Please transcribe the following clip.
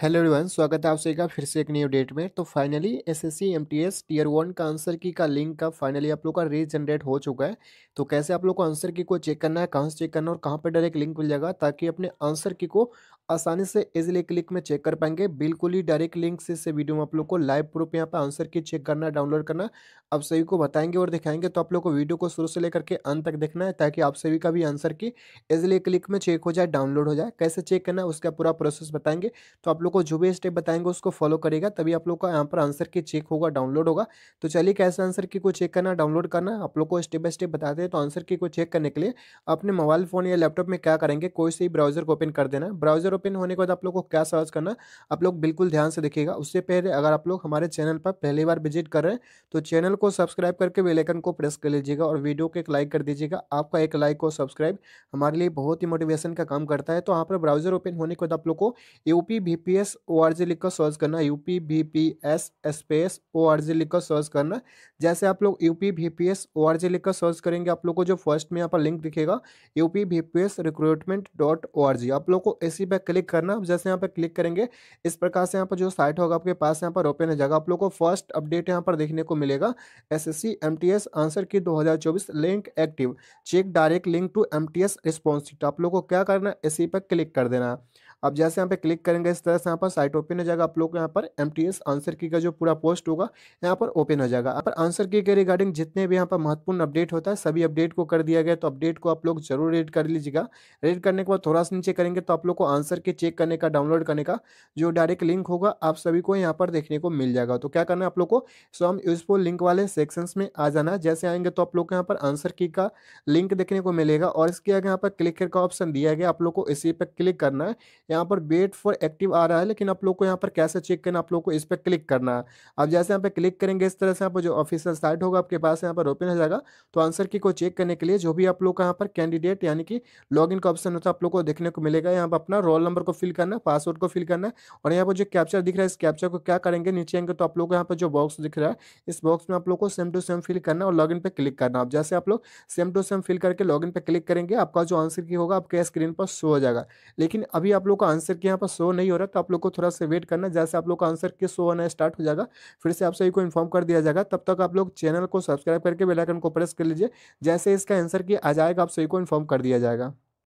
hello everyone स्वागत है आप सभी का फिर से एक न्यू डेट में तो finally SSC MTS tier one का आंसर की का लिंक का फाइनली आप लोग का रीजनरेट हो चुका है तो कैसे आप लोग को आंसर की को चेक करना है कहाँ से चेक करना है और कहाँ पर डायरेक्ट लिंक मिल जाएगा ताकि अपने आंसर की को आसानी से इजिली क्लिक में चेक कर पाएंगे बिल्कुल ही डायरेक्ट लिंक से इस वीडियो में आप लोग को लाइव प्रूफ यहाँ पर आंसर की चेक करना डाउनलोड करना आप सभी को बताएंगे और दिखाएंगे तो आप लोग को वीडियो को शुरू से लेकर के अंत तक देखना है ताकि आप सभी का भी आंसर की इजिली क्लिक में चेक हो जाए डाउनलोड हो जाए कैसे चेक करना है उसका पूरा प्रोसेस बताएंगे तो आप लोग को जो भी स्टेप बताएंगे उसको फॉलो करेगा तभी आप लोग का यहाँ पर आंसर की चेक होगा डाउनलोड होगा तो चलिए कैसे आंसर की को चेक करना डाउनलोड करना आप लोग को स्टेप बाय स्टेप बताते हैं तो आंसर की को चेक करने के लिए अपने मोबाइल फोन या लैपटॉप में क्या करेंगे कोई से ब्राउजर को ओपन कर देना ब्राउजर ओपन होने के बाद आप लोग को क्या सर्च करना आप लोग बिल्कुल ध्यान से देखिएगा उससे पहले अगर आप लोग हमारे चैनल पर पहली बार विजिट कर रहे हैं तो चैनल को सब्सक्राइब करके बेलाइकन को प्रेस कर लीजिएगा और वीडियो को एक लाइक कर दीजिएगा आपका एक लाइक और सब्सक्राइब हमारे लिए बहुत ही मोटिवेशन का काम करता है तो यहाँ पर ब्राउजर ओपन होने के बाद आप लोग को U P P S O R G लिखकर सर्च करना U P B P S space O R G लिखकर सर्च करना जैसे आप लोग U P B P S O R G लिखकर सर्च करेंगे आप लोग को जो फर्स्ट में यहाँ पर लिंक दिखेगा U P B P S recruitment dot O R G आप लोग को इसी पर क्लिक करना जैसे यहाँ पर क्लिक करेंगे इस प्रकार से यहाँ पर जो साइट होगा आपके पास यहाँ पर ओपन हो जाएगा आप लोग को फर्स्ट अपडेट यहाँ पर देखने को मिलेगा S S C M T S answer key दो हज़ार चौबीस link active check direct link to M T S response आप लोग को क्या करना है इसी पर क्लिक कर देना है अब जैसे यहाँ पे क्लिक करेंगे इस तरह से यहाँ पर साइट ओपन हो जाएगा आप लोग को यहाँ पर एम आंसर की का जो पूरा पोस्ट होगा यहाँ पर ओपन हो जाएगा यहाँ पर आंसर की के रिगार्डिंग जितने भी यहाँ पर महत्वपूर्ण अपडेट होता है सभी अपडेट को कर दिया गया तो अपडेट को आप लोग जरूर रीड कर लीजिएगा रीड करने के बाद थोड़ा सा नीचे करेंगे तो आप लोग को आंसर के चेक करने का डाउनलोड करने का जो डायरेक्ट लिंक होगा आप सभी को यहाँ पर देखने को मिल जाएगा तो क्या करना है आप लोग को स्वयं यूजफुल लिंक वाले सेक्शंस में आ जाना जैसे आएंगे तो आप लोग को यहाँ पर आंसर की का लिंक देखने को मिलेगा और इसके आगे यहाँ पर क्लिक का ऑप्शन दिया गया आप लोग को इसी पर क्लिक करना है यहाँ पर वेट फॉर एक्टिव आ रहा है लेकिन आप लोग को यहाँ पर कैसे चेक करना आप लोग को इस पर क्लिक करना है अब जैसे यहाँ पर क्लिक करेंगे इस तरह से यहाँ पर जो ऑफिसियल साइट होगा आपके पास यहाँ पर ओपन हो जाएगा तो आंसर की को चेक करने के लिए जो भी आप लोग का यहाँ पर कैंडिडेट यानी कि लॉग का ऑप्शन होता है आप लोग को देखने को मिलेगा यहाँ पर अपना रोल नंबर को फिल करना पासवर्ड को फिल करना और यहाँ पर जो कैप्चर दिख रहा है इस कैप्चर को क्या करेंगे नीचे आएंगे तो आप लोग को यहाँ पर जो बॉक्स दिख रहा है इस बॉक्स में आप लोग को सेम टू सेम फिल करना और लॉग इन क्लिक करना अब जैसे आप लोग सेम टू सेम फिल करके लॉग इन क्लिक करेंगे आपका जो आंसर की होगा आपके स्क्रीन पर शो हो जाएगा लेकिन अभी आप लोग लोग का आंसर के यहाँ पर शो नहीं हो रहा तो आप लोग को थोड़ा सा वेट करना जैसे आप लोग का आंसर के शो होना स्टार्ट हो जाएगा फिर से आप सभी को इन्फॉर्म कर दिया जाएगा तब तक आप लोग चैनल को सब्सक्राइब करके बेलाइकन को प्रेस कर लीजिए जैसे इसका आंसर की आ जाएगा आप सभी को इन्फॉर्म कर दिया जाएगा